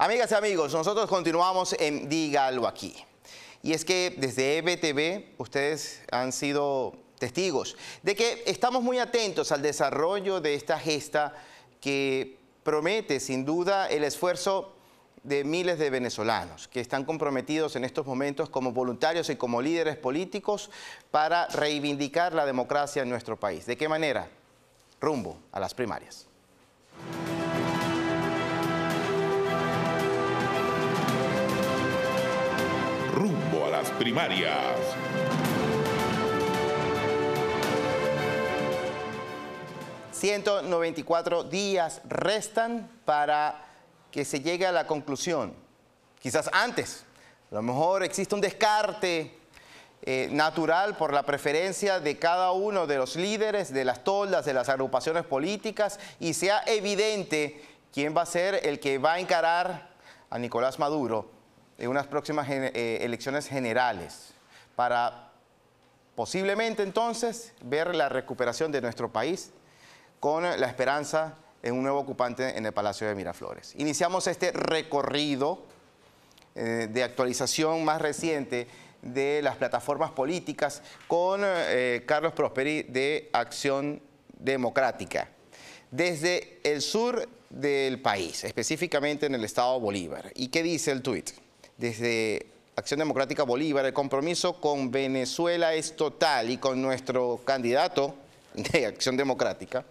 Amigas y amigos, nosotros continuamos en Dígalo Aquí. Y es que desde EBTV ustedes han sido testigos de que estamos muy atentos al desarrollo de esta gesta que promete sin duda el esfuerzo de miles de venezolanos que están comprometidos en estos momentos como voluntarios y como líderes políticos para reivindicar la democracia en nuestro país. ¿De qué manera? Rumbo a las primarias. primarias. ...194 días restan para que se llegue a la conclusión. Quizás antes, a lo mejor existe un descarte eh, natural por la preferencia de cada uno de los líderes, de las toldas, de las agrupaciones políticas y sea evidente quién va a ser el que va a encarar a Nicolás Maduro en unas próximas eh, elecciones generales para posiblemente entonces ver la recuperación de nuestro país con la esperanza en un nuevo ocupante en el Palacio de Miraflores. Iniciamos este recorrido eh, de actualización más reciente de las plataformas políticas con eh, Carlos Prosperi de Acción Democrática. Desde el sur del país, específicamente en el estado Bolívar. ¿Y qué dice el tuit? desde Acción Democrática Bolívar, el compromiso con Venezuela es total y con nuestro candidato de Acción Democrática,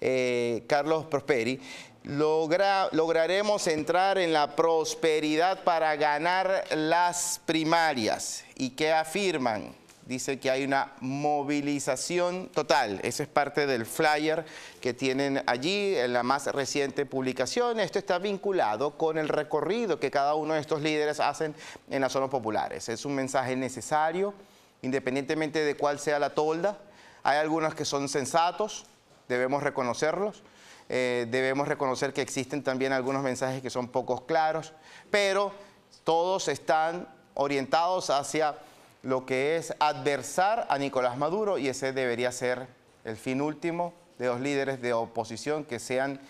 eh, Carlos Prosperi, logra, lograremos entrar en la prosperidad para ganar las primarias. ¿Y qué afirman? dice que hay una movilización total. Eso es parte del flyer que tienen allí en la más reciente publicación. Esto está vinculado con el recorrido que cada uno de estos líderes hacen en las zonas populares. Es un mensaje necesario, independientemente de cuál sea la tolda. Hay algunos que son sensatos, debemos reconocerlos. Eh, debemos reconocer que existen también algunos mensajes que son pocos claros, pero todos están orientados hacia lo que es adversar a Nicolás Maduro y ese debería ser el fin último de los líderes de oposición que sean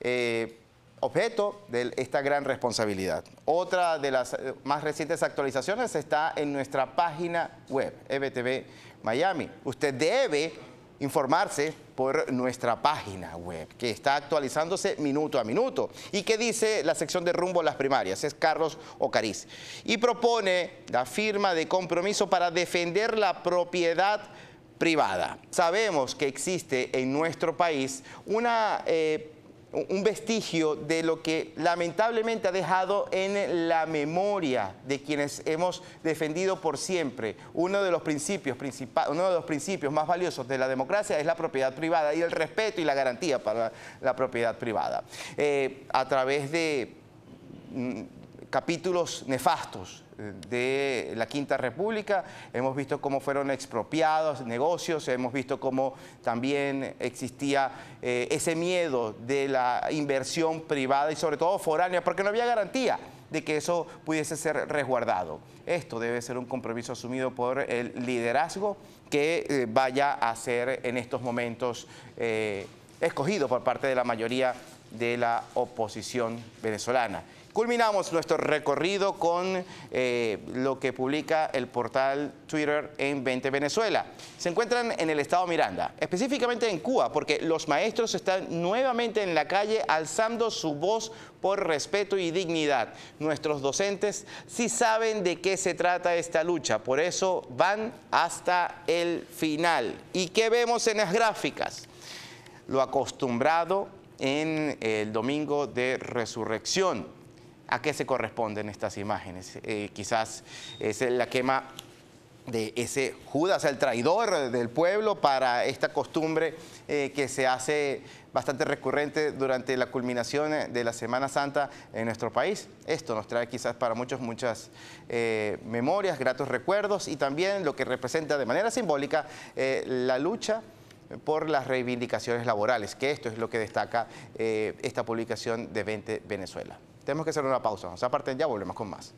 eh, objeto de esta gran responsabilidad. Otra de las eh, más recientes actualizaciones está en nuestra página web, EBTV Miami. Usted debe informarse por nuestra página web, que está actualizándose minuto a minuto. ¿Y que dice la sección de rumbo a las primarias? Es Carlos Ocariz. Y propone la firma de compromiso para defender la propiedad privada. Sabemos que existe en nuestro país una... Eh, un vestigio de lo que lamentablemente ha dejado en la memoria de quienes hemos defendido por siempre uno de los principios, uno de los principios más valiosos de la democracia es la propiedad privada y el respeto y la garantía para la propiedad privada. Eh, a través de mm, capítulos nefastos eh, de la Quinta República, hemos visto cómo fueron expropiados negocios, hemos visto cómo también existía eh, ese miedo de la inversión privada y sobre todo foránea, porque no había garantía de que eso pudiese ser resguardado. Esto debe ser un compromiso asumido por el liderazgo que eh, vaya a ser en estos momentos escogido por parte de la mayoría de la oposición venezolana. Culminamos nuestro recorrido con eh, lo que publica el portal Twitter en 20 Venezuela. Se encuentran en el estado Miranda, específicamente en Cuba, porque los maestros están nuevamente en la calle alzando su voz por respeto y dignidad. Nuestros docentes sí saben de qué se trata esta lucha, por eso van hasta el final. ¿Y qué vemos en las gráficas? Lo acostumbrado en el domingo de resurrección. ¿A qué se corresponden estas imágenes? Eh, quizás es la quema de ese Judas, el traidor del pueblo, para esta costumbre eh, que se hace bastante recurrente durante la culminación de la Semana Santa en nuestro país. Esto nos trae quizás para muchos muchas eh, memorias, gratos recuerdos y también lo que representa de manera simbólica la lucha por las reivindicaciones laborales, que esto es lo que destaca eh, esta publicación de 20 Venezuela. Tenemos que hacer una pausa, nos aparten ya, volvemos con más.